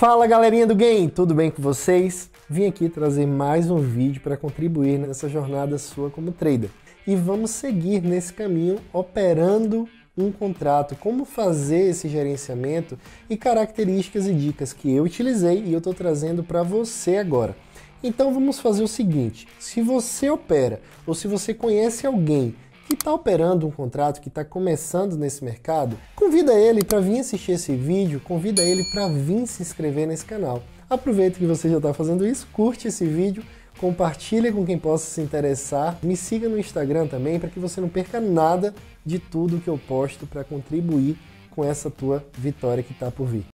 Fala galerinha do game, tudo bem com vocês? Vim aqui trazer mais um vídeo para contribuir nessa jornada sua como trader. E vamos seguir nesse caminho operando um contrato, como fazer esse gerenciamento e características e dicas que eu utilizei e eu estou trazendo para você agora. Então vamos fazer o seguinte: se você opera ou se você conhece alguém que está operando um contrato, que está começando nesse mercado, convida ele para vir assistir esse vídeo, convida ele para vir se inscrever nesse canal. Aproveita que você já está fazendo isso, curte esse vídeo, compartilha com quem possa se interessar, me siga no Instagram também para que você não perca nada de tudo que eu posto para contribuir com essa tua vitória que está por vir.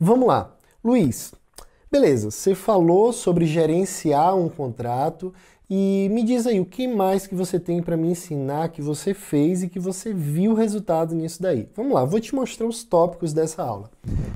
Vamos lá. Luiz, beleza, você falou sobre gerenciar um contrato e me diz aí o que mais que você tem para me ensinar que você fez e que você viu resultado nisso daí. Vamos lá, vou te mostrar os tópicos dessa aula.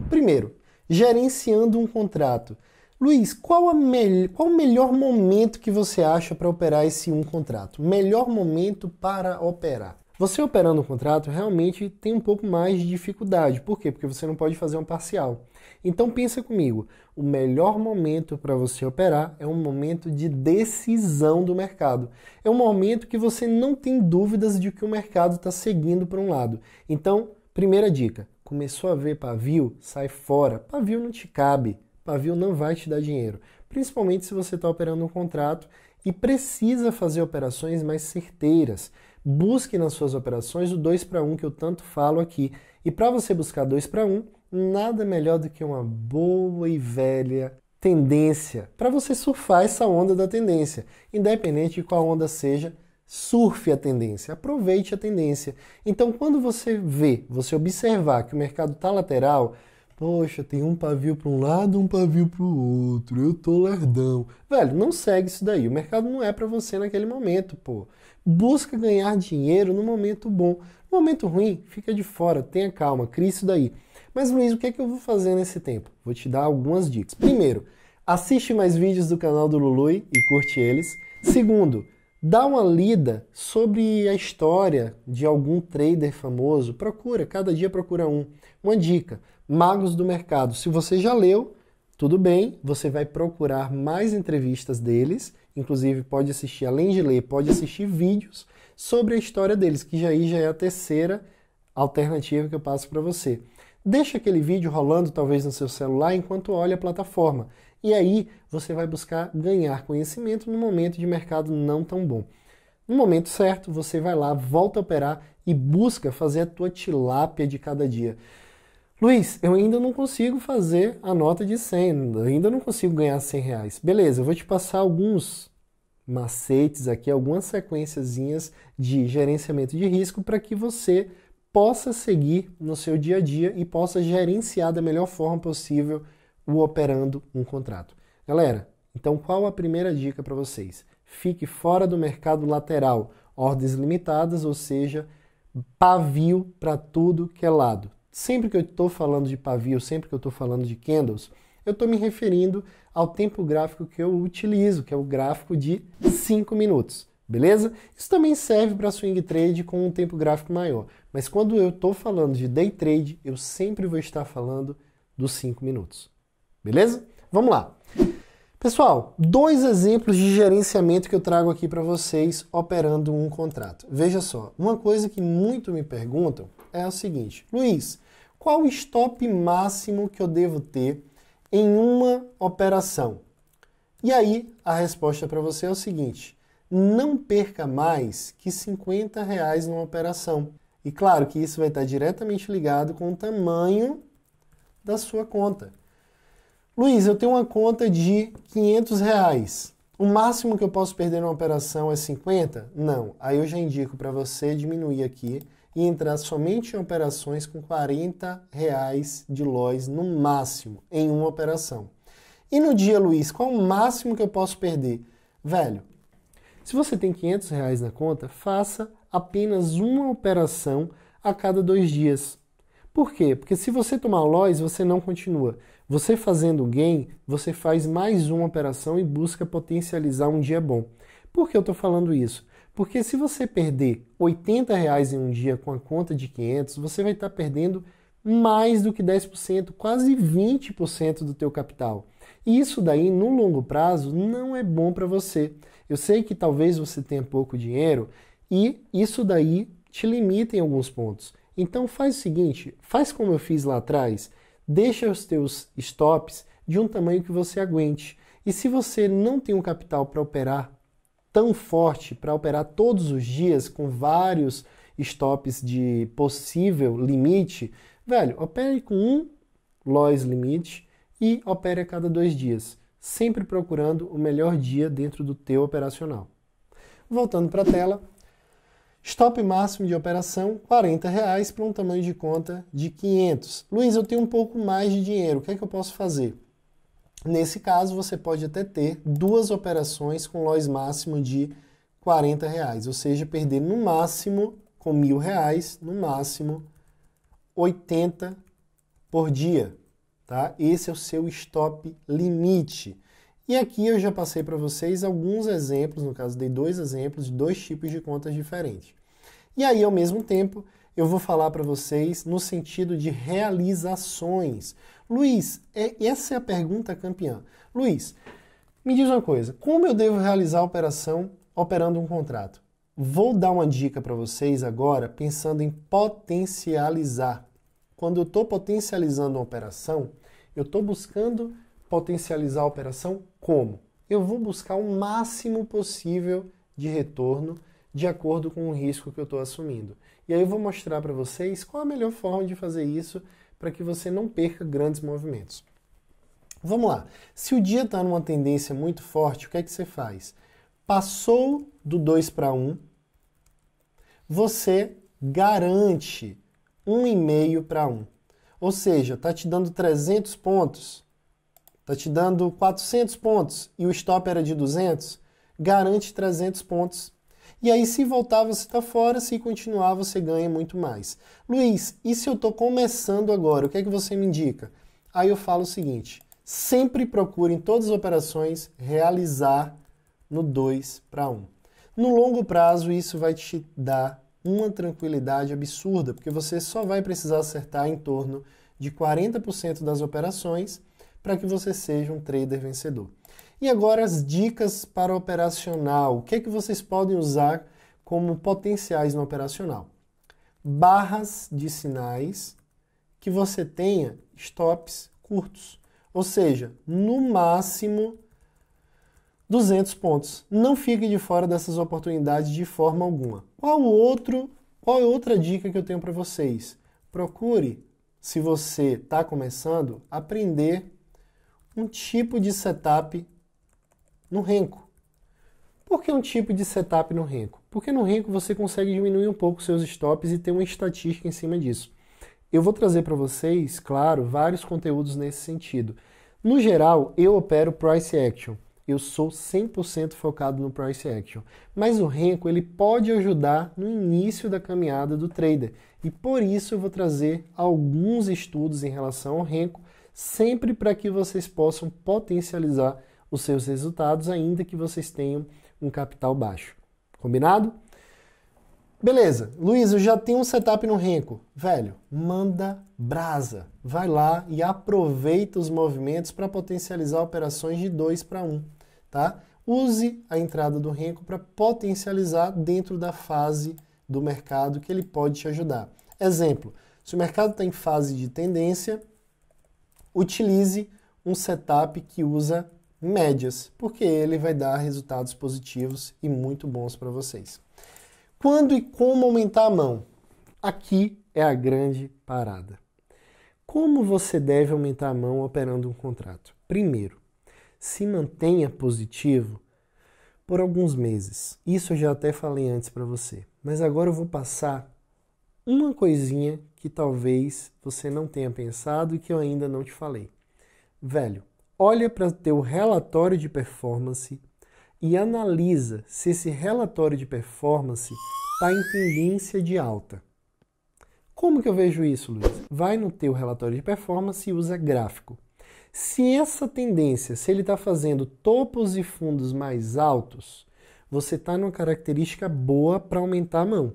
Primeiro, gerenciando um contrato. Luiz, qual, me... qual o melhor momento que você acha para operar esse um contrato? Melhor momento para operar. Você operando um contrato realmente tem um pouco mais de dificuldade. Por quê? Porque você não pode fazer um parcial. Então pensa comigo, o melhor momento para você operar é um momento de decisão do mercado. É um momento que você não tem dúvidas de que o mercado está seguindo para um lado. Então, primeira dica, começou a ver pavio, sai fora. Pavio não te cabe, pavio não vai te dar dinheiro. Principalmente se você está operando um contrato e precisa fazer operações mais certeiras. Busque nas suas operações o 2 para 1 que eu tanto falo aqui. E para você buscar 2 para 1, nada melhor do que uma boa e velha tendência para você surfar essa onda da tendência. Independente de qual onda seja, surfe a tendência, aproveite a tendência. Então, quando você vê, você observar que o mercado está lateral, Poxa, tem um pavio para um lado, um pavio para o outro. Eu tô lerdão. Velho, não segue isso daí. O mercado não é para você naquele momento, pô. Busca ganhar dinheiro no momento bom. No momento ruim, fica de fora, tenha calma, cria isso daí. Mas Luiz, o que é que eu vou fazer nesse tempo? Vou te dar algumas dicas. Primeiro, assiste mais vídeos do canal do Lului e curte eles. Segundo, dá uma lida sobre a história de algum trader famoso. Procura, cada dia procura um. Uma dica, Magos do Mercado. Se você já leu, tudo bem, você vai procurar mais entrevistas deles, inclusive pode assistir, além de ler, pode assistir vídeos sobre a história deles, que já aí já é a terceira alternativa que eu passo para você. Deixa aquele vídeo rolando talvez no seu celular enquanto olha a plataforma. E aí você vai buscar ganhar conhecimento no momento de mercado não tão bom. No momento certo, você vai lá, volta a operar e busca fazer a tua tilápia de cada dia. Luiz, eu ainda não consigo fazer a nota de 100, ainda não consigo ganhar 100 reais. Beleza, eu vou te passar alguns macetes aqui, algumas sequenciazinhas de gerenciamento de risco para que você possa seguir no seu dia a dia e possa gerenciar da melhor forma possível o operando um contrato. Galera, então qual a primeira dica para vocês? Fique fora do mercado lateral, ordens limitadas, ou seja, pavio para tudo que é lado Sempre que eu estou falando de pavio, sempre que eu estou falando de candles, eu estou me referindo ao tempo gráfico que eu utilizo, que é o gráfico de 5 minutos, beleza? Isso também serve para swing trade com um tempo gráfico maior, mas quando eu estou falando de day trade, eu sempre vou estar falando dos 5 minutos, beleza? Vamos lá! Pessoal, dois exemplos de gerenciamento que eu trago aqui para vocês operando um contrato. Veja só, uma coisa que muito me perguntam é o seguinte: Luiz, qual o stop máximo que eu devo ter em uma operação? E aí, a resposta para você é o seguinte: não perca mais que 50 reais numa operação. E claro que isso vai estar diretamente ligado com o tamanho da sua conta. Luiz, eu tenho uma conta de 500 reais. O máximo que eu posso perder numa operação é 50? Não. Aí eu já indico para você diminuir aqui e entrar somente em operações com 40 reais de lois no máximo em uma operação. E no dia, Luiz, qual é o máximo que eu posso perder? Velho, se você tem 500 reais na conta, faça apenas uma operação a cada dois dias. Por quê? Porque se você tomar loss, você não continua. Você fazendo gain, você faz mais uma operação e busca potencializar um dia bom. Por que eu estou falando isso? Porque se você perder 80 reais em um dia com a conta de 500, você vai estar tá perdendo mais do que 10%, quase 20% do teu capital. E isso daí, no longo prazo, não é bom para você. Eu sei que talvez você tenha pouco dinheiro e isso daí te limita em alguns pontos. Então faz o seguinte, faz como eu fiz lá atrás, deixa os teus stops de um tamanho que você aguente. E se você não tem um capital para operar tão forte para operar todos os dias com vários stops de possível limite, velho, opere com um loss limite e opere a cada dois dias, sempre procurando o melhor dia dentro do teu operacional. Voltando para a tela, Stop máximo de operação, 40 reais para um tamanho de conta de 500. Luiz, eu tenho um pouco mais de dinheiro, o que é que eu posso fazer? Nesse caso, você pode até ter duas operações com loss máximo de 40 reais, ou seja, perder no máximo com mil reais, no máximo 80 por dia, tá? Esse é o seu stop limite. E aqui eu já passei para vocês alguns exemplos, no caso dei dois exemplos de dois tipos de contas diferentes. E aí, ao mesmo tempo, eu vou falar para vocês no sentido de realizações. Luiz, é, essa é a pergunta campeã. Luiz, me diz uma coisa: como eu devo realizar a operação operando um contrato? Vou dar uma dica para vocês agora, pensando em potencializar. Quando eu estou potencializando uma operação, eu estou buscando potencializar a operação como? Eu vou buscar o máximo possível de retorno de acordo com o risco que eu estou assumindo. E aí eu vou mostrar para vocês qual a melhor forma de fazer isso para que você não perca grandes movimentos. Vamos lá. Se o dia está numa tendência muito forte, o que é que você faz? Passou do 2 para 1, você garante 1,5 para 1. Ou seja, está te dando 300 pontos, está te dando 400 pontos e o stop era de 200, garante 300 pontos e aí, se voltar, você está fora, se continuar, você ganha muito mais. Luiz, e se eu estou começando agora, o que é que você me indica? Aí eu falo o seguinte: sempre procure em todas as operações realizar no 2 para 1. No longo prazo, isso vai te dar uma tranquilidade absurda, porque você só vai precisar acertar em torno de 40% das operações para que você seja um trader vencedor. E agora as dicas para operacional. O que é que vocês podem usar como potenciais no operacional? Barras de sinais que você tenha stops curtos. Ou seja, no máximo 200 pontos. Não fique de fora dessas oportunidades de forma alguma. Qual outro, qual outra dica que eu tenho para vocês? Procure, se você está começando, aprender um tipo de setup no renco. Por que um tipo de setup no renco? Porque no renco você consegue diminuir um pouco seus stops e ter uma estatística em cima disso. Eu vou trazer para vocês, claro, vários conteúdos nesse sentido. No geral, eu opero price action. Eu sou 100% focado no price action, mas o renco ele pode ajudar no início da caminhada do trader. E por isso eu vou trazer alguns estudos em relação ao renco, sempre para que vocês possam potencializar os seus resultados, ainda que vocês tenham um capital baixo. Combinado? Beleza, Luiz, eu já tenho um setup no Renko. Velho, manda brasa. Vai lá e aproveita os movimentos para potencializar operações de 2 para 1, um, tá? Use a entrada do Renko para potencializar dentro da fase do mercado que ele pode te ajudar. Exemplo, se o mercado está em fase de tendência, utilize um setup que usa médias, porque ele vai dar resultados positivos e muito bons para vocês. Quando e como aumentar a mão? Aqui é a grande parada. Como você deve aumentar a mão operando um contrato? Primeiro, se mantenha positivo por alguns meses. Isso eu já até falei antes para você, mas agora eu vou passar uma coisinha que talvez você não tenha pensado e que eu ainda não te falei. Velho, olha para teu relatório de performance e analisa se esse relatório de performance está em tendência de alta. Como que eu vejo isso, Luiz? Vai no teu relatório de performance e usa gráfico. Se essa tendência, se ele está fazendo topos e fundos mais altos, você está numa característica boa para aumentar a mão.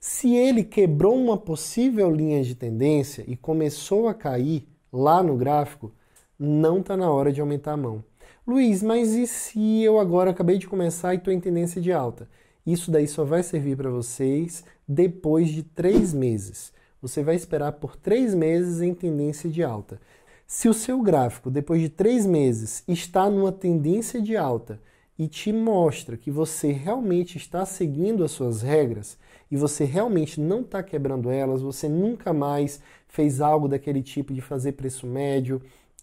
Se ele quebrou uma possível linha de tendência e começou a cair lá no gráfico, não está na hora de aumentar a mão. Luiz, mas e se eu agora acabei de começar e estou em tendência de alta? Isso daí só vai servir para vocês depois de três meses. Você vai esperar por três meses em tendência de alta. Se o seu gráfico, depois de três meses, está numa tendência de alta e te mostra que você realmente está seguindo as suas regras e você realmente não está quebrando elas, você nunca mais fez algo daquele tipo de fazer preço médio,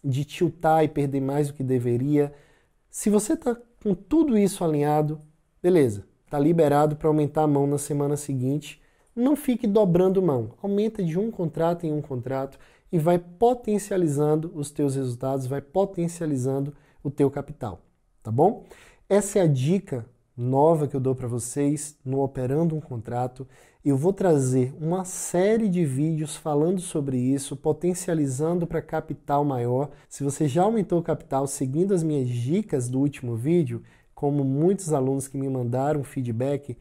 de tiltar e perder mais do que deveria. Se você está com tudo isso alinhado, beleza, está liberado para aumentar a mão na semana seguinte. Não fique dobrando mão, aumenta de um contrato em um contrato e vai potencializando os teus resultados, vai potencializando o teu capital, tá bom? Essa é a dica nova que eu dou para vocês no operando um contrato. Eu vou trazer uma série de vídeos falando sobre isso, potencializando para capital maior. Se você já aumentou o capital seguindo as minhas dicas do último vídeo, como muitos alunos que me mandaram feedback,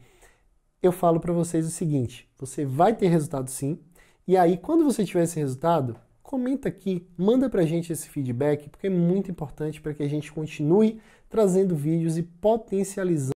eu falo para vocês o seguinte: você vai ter resultado sim. E aí, quando você tiver esse resultado, comenta aqui, manda para a gente esse feedback, porque é muito importante para que a gente continue trazendo vídeos e potencializando